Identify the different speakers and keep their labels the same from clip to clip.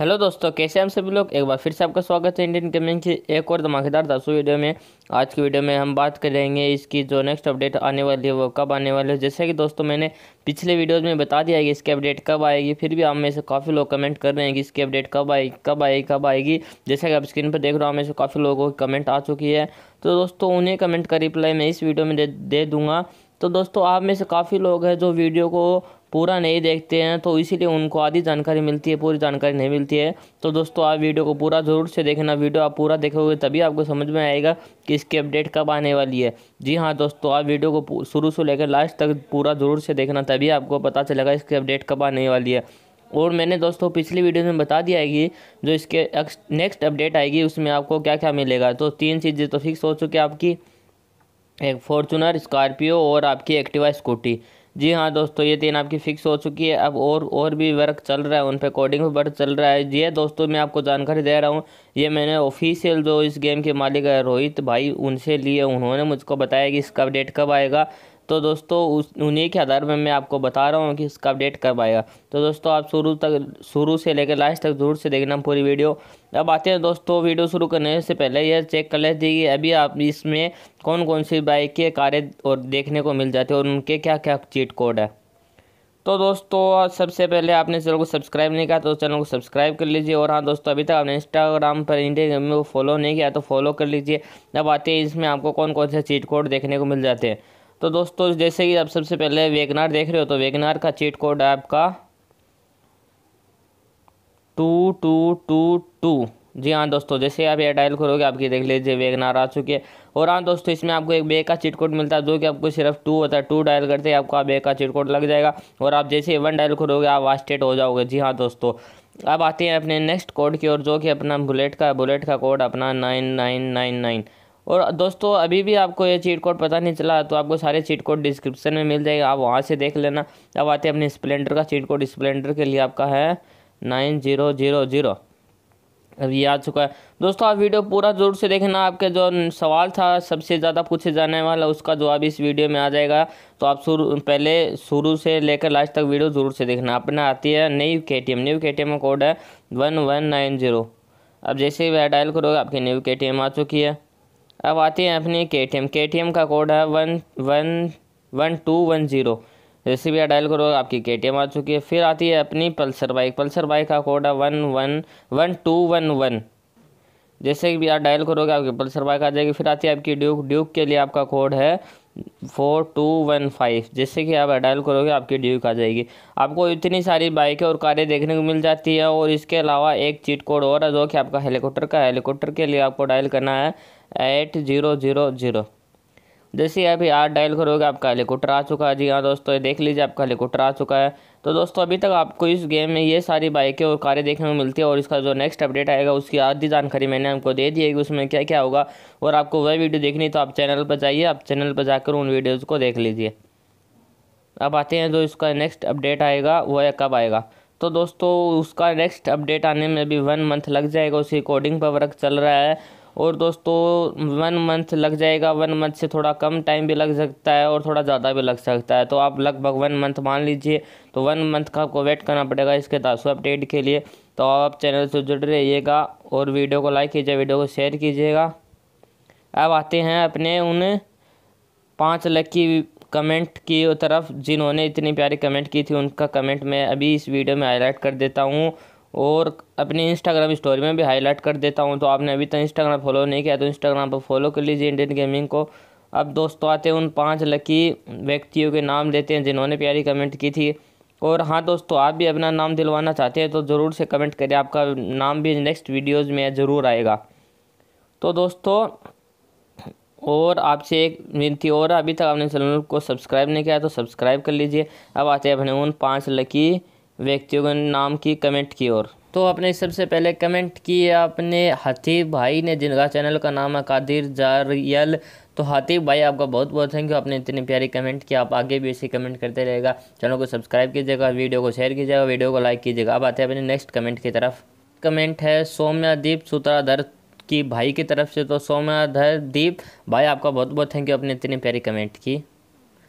Speaker 1: hello दोस्तों कैसे हम सभी लोग एक बार फिर से आपका स्वागत है इंडियन गेमिंग की एक और धमाकेदार दसवीं वीडियो में आज की वीडियो में हम बात करेंगे इसकी जो नेक्स्ट अपडेट आने वाली है वो कब आने वाली है जैसे कि दोस्तों मैंने पिछले वीडियोस में बता दिया है कि इसकी अपडेट कब आएगी फिर भी आप में से काफ़ी लोग कमेंट कर रहे हैं कि इसकी अपडेट कब आएगी कब आएगी कब आएगी जैसा कि आप स्क्रीन पर देख रहे हो हमें से काफ़ी लोगों की कमेंट आ चुकी है तो दोस्तों उन्हें कमेंट का रिप्लाई मैं इस वीडियो में दे, दे दूँगा तो दोस्तों आप में से काफ़ी लोग हैं जो वीडियो को पूरा नहीं देखते हैं तो इसीलिए उनको आधी जानकारी मिलती है पूरी जानकारी नहीं मिलती है तो दोस्तों आप वीडियो को पूरा ज़रूर से देखना वीडियो आप पूरा देखोगे तभी आपको समझ में आएगा कि इसकी अपडेट कब आने वाली है जी हाँ दोस्तों आप वीडियो को शुरू से लेकर लास्ट तक पूरा ज़रूर से देखना तभी आपको पता चलेगा इसकी अपडेट कब आने वाली है और मैंने दोस्तों पिछली वीडियो में बता दिया है कि जो इसके नेक्स्ट अपडेट आएगी उसमें आपको क्या क्या मिलेगा तो तीन चीज़ें तो फिक्स हो चुकी है आपकी एक फॉर्चूनर स्कॉर्पियो और आपकी एक्टिवा स्कूटी जी हाँ दोस्तों ये तीन आपकी फ़िक्स हो चुकी है अब और और भी वर्क चल रहा है उन पर कोडिंग भी वर्क चल रहा है ये हाँ दोस्तों मैं आपको जानकारी दे रहा हूँ ये मैंने ऑफिशियल जो इस गेम के मालिक है रोहित भाई उनसे लिए उन्होंने मुझको बताया कि इसका अपडेट कब आएगा तो दोस्तों उस उन्हीं के आधार में मैं आपको बता रहा हूँ कि इसका अपडेट कब आएगा तो दोस्तों आप शुरू तक शुरू से लेकर लास्ट तक ज़रूर से देखना पूरी वीडियो अब आते हैं दोस्तों वीडियो शुरू करने से पहले यह चेक कर लेते कि अभी आप इसमें कौन कौन सी बाइक के कारें और देखने को मिल जाती है और उनके क्या क्या चीट कोड है तो दोस्तों सबसे पहले आपने चैनल को सब्सक्राइब नहीं किया तो चैनल को सब्सक्राइब कर लीजिए और हाँ दोस्तों अभी तक आपने इंस्टाग्राम पर इंडिया में फॉलो नहीं किया तो फॉलो कर लीजिए अब आते हैं इसमें आपको कौन कौन से चीट कोड देखने को मिल जाते हैं तो दोस्तों जैसे कि आप सबसे पहले वेगनार देख रहे हो तो वेगनार का चीट कोड है आपका टू टू टू टू जी हाँ दोस्तों जैसे आप ये डायल करोगे आपकी देख लीजिए वेगनार आ चुकी है और हाँ दोस्तों इसमें आपको एक बे का चिट कोड मिलता है जो कि आपको सिर्फ टू होता है टू डायल करते ही आपका बे का चिट कोड लग जाएगा और आप जैसे वन डायल करोगे आप वास्टेट हो जाओगे जी हाँ दोस्तों अब आते हैं अपने नेक्स्ट कोड की ओर जो कि अपना बुलेट का बुलेट का कोड अपना नाइन नाइन नाइन नाइन और दोस्तों अभी भी आपको ये चीट कोड पता नहीं चला तो आपको सारे चीट कोड डिस्क्रिप्शन में मिल जाएगा आप वहाँ से देख लेना अब आते हैं अपने स्प्लेंडर का चीट कोड स्प्लेंडर के लिए आपका है नाइन जीरो जीरो जीरो अब ये आ चुका है दोस्तों आप वीडियो पूरा ज़रूर से देखना आपके जो सवाल था सबसे ज़्यादा पूछे जाने वाला उसका जवाब इस वीडियो में आ जाएगा तो आप शुरू पहले शुरू से लेकर लास्ट तक वीडियो ज़रूर से देखना अपने आती है new K T M new K T M का कोड है वन वन नाइन जीरो अब जैसे ही वह डायल करोगे आपकी न्यू के टी एम आ चुकी है अब आती है अपनी K T M K T M का कोड है one one one two one zero जैसे भी आप डायल करो आपकी के टी एम आ चुकी है फिर आती है अपनी पल्सर बाइक पल्सर बाइक का कोड है one one one two one one जैसे भी आप डायल करोगे आपकी पल्सर बाइक आ जाएगी फिर आती है आपकी ड्यूक ड्यूक के लिए आपका कोड है फोर टू वन फाइव जैसे कि आप डायल करोगे आपकी ड्यूक आ जाएगी आपको इतनी सारी बाइकें और कारें देखने को मिल जाती है और इसके अलावा एक चीट कोड और है जो कि आपका हेलीकॉप्टर का हेलीकॉप्टर के लिए आपको डायल करना है एट ज़ीरो ज़ीरो ज़ीरो जैसे अभी आठ डायल करोगे आपका हेलीकॉप्टर आ चुका है जी हाँ दोस्तों ये देख लीजिए आपका हेलीकॉप्टर आ चुका है तो दोस्तों अभी तक आपको इस गेम में ये सारी बाइकें और कारें देखने को मिलती है और इसका जो नेक्स्ट अपडेट आएगा उसकी आधी जानकारी मैंने हमको दे दी है कि उसमें क्या क्या होगा और आपको वह वीडियो देखनी तो आप चैनल पर जाइए आप चैनल पर जाकर उन वीडियोज़ को देख लीजिए अब आते हैं जो इसका नेक्स्ट अपडेट आएगा वह कब आएगा तो दोस्तों उसका नेक्स्ट अपडेट आने में अभी वन मंथ लग जाएगा उसकी कोडिंग पर वर्क चल रहा है और दोस्तों वन मंथ लग जाएगा वन मंथ से थोड़ा कम टाइम भी लग सकता है और थोड़ा ज़्यादा भी लग सकता है तो आप लगभग वन मंथ मान लीजिए तो वन मंथ का आपको वेट करना पड़ेगा इसके दासू अपडेट के लिए तो आप चैनल से जुड़ रहिएगा और वीडियो को लाइक कीजिए वीडियो को शेयर कीजिएगा अब आते हैं अपने उन पाँच लख की कमेंट की तरफ जिन्होंने इतनी प्यारी कमेंट की थी उनका कमेंट मैं अभी इस वीडियो में हाईलाइट कर देता हूँ और अपनी इंस्टाग्राम स्टोरी में भी हाईलाइट कर देता हूँ तो आपने अभी तक इंस्टाग्राम फॉलो नहीं किया तो इंस्टाग्राम पर फॉलो कर लीजिए इंडियन गेमिंग को अब दोस्तों आते हैं उन पाँच लकी व्यक्तियों के नाम लेते हैं जिन्होंने प्यारी कमेंट की थी और हाँ दोस्तों आप भी अपना नाम दिलवाना चाहते हैं तो ज़रूर से कमेंट करें आपका नाम भी नेक्स्ट वीडियोज़ में ज़रूर आएगा तो दोस्तों और आपसे एक विनती और अभी तक आपने चैनल को सब्सक्राइब नहीं किया तो सब्सक्राइब कर लीजिए अब आते हैं अपने उन पाँच लकी व्यक्तियों के नाम की कमेंट की ओर तो आपने सबसे पहले कमेंट की आपने हतीब भाई ने जिनका चैनल का नाम है कादिर जारियल तो हतीब भाई आपका बहुत बहुत थैंक यू आपने इतनी प्यारी कमेंट की आप आगे भी ऐसी कमेंट करते रहेगा चैनल को सब्सक्राइब कीजिएगा वीडियो को शेयर कीजिएगा वीडियो को लाइक कीजिएगा अब आते हैं अपने नेक्स्ट कमेंट की तरफ कमेंट है सौम्यादीप सूत्राधर की भाई की तरफ से तो सौम्याधर दीप भाई आपका बहुत बहुत थैंक यू आपने इतनी प्यारी कमेंट की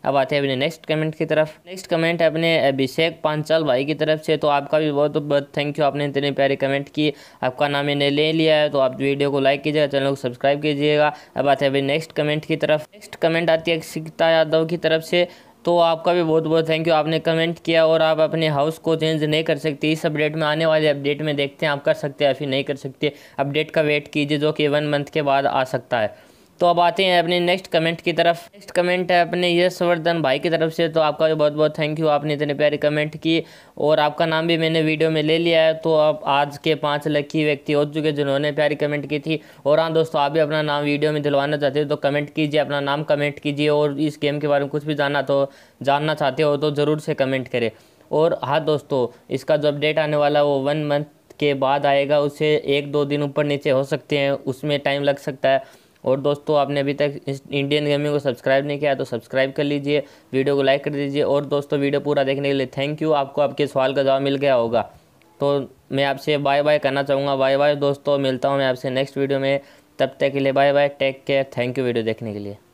Speaker 1: अब आते हैं अपने नेक्स्ट कमेंट की तरफ नेक्स्ट कमेंट है अपने अभिषेक पांचाल भाई की तरफ से तो आपका भी बहुत बहुत थैंक यू आपने इतने प्यारे कमेंट किए आपका नाम मैंने ले लिया है तो आप वीडियो को लाइक कीजिएगा चैनल को सब्सक्राइब कीजिएगा अब आते हैं अभी नेक्स्ट कमेंट की तरफ नेक्स्ट कमेंट आती है सीता यादव की तरफ से तो आपका भी बहुत बहुत थैंक यू आपने कमेंट किया और आप अपने हाउस को चेंज नहीं कर सकते इस अपडेट में आने वाले अपडेट में देखते हैं आप कर सकते हैं या फिर नहीं कर सकते अपडेट का वेट कीजिए जो कि वन मंथ के बाद आ सकता है तो अब आते हैं अपने नेक्स्ट कमेंट की तरफ नेक्स्ट कमेंट है अपने यशवर्धन भाई की तरफ से तो आपका भी बहुत बहुत थैंक यू आपने इतने प्यारे कमेंट की और आपका नाम भी मैंने वीडियो में ले लिया है तो आप आज के पाँच लकी व्यक्ति हो चुके जिन्होंने प्यारी कमेंट की थी और हाँ दोस्तों आप भी अपना नाम वीडियो में दिलवाना चाहते हो तो कमेंट कीजिए अपना नाम कमेंट कीजिए और इस गेम के बारे में कुछ भी जानना तो जानना चाहते हो तो ज़रूर से कमेंट करें और हाँ दोस्तों इसका जो अपडेट आने वाला है वो वन मंथ के बाद आएगा उसे एक दो दिन ऊपर नीचे हो सकते हैं उसमें टाइम लग सकता है और दोस्तों आपने अभी तक इंडियन गेमिंग को सब्सक्राइब नहीं किया तो सब्सक्राइब कर लीजिए वीडियो को लाइक कर दीजिए और दोस्तों वीडियो पूरा देखने के लिए थैंक यू आपको आपके सवाल का जवाब मिल गया होगा तो मैं आपसे बाय बाय करना चाहूँगा बाय बाय दोस्तों मिलता हूँ मैं आपसे नेक्स्ट वीडियो में तब तक के लिए bye bye take care thank you video देखने के लिए